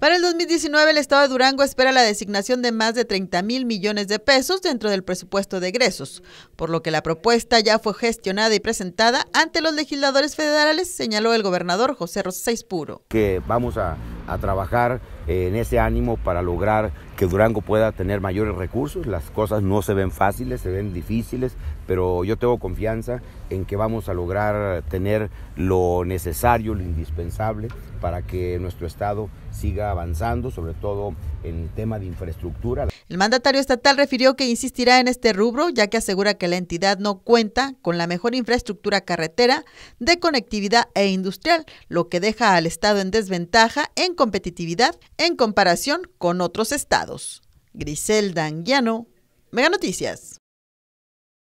Para el 2019, el Estado de Durango espera la designación de más de 30 mil millones de pesos dentro del presupuesto de egresos, por lo que la propuesta ya fue gestionada y presentada ante los legisladores federales, señaló el gobernador José Rosas Puro. Que vamos a a trabajar eh, en ese ánimo para lograr que Durango pueda tener mayores recursos. Las cosas no se ven fáciles, se ven difíciles, pero yo tengo confianza en que vamos a lograr tener lo necesario, lo indispensable para que nuestro Estado siga avanzando, sobre todo en el tema de infraestructura. El mandatario estatal refirió que insistirá en este rubro, ya que asegura que la entidad no cuenta con la mejor infraestructura carretera, de conectividad e industrial, lo que deja al Estado en desventaja en competitividad en comparación con otros estados. Griselda Anguiano, Mega Noticias.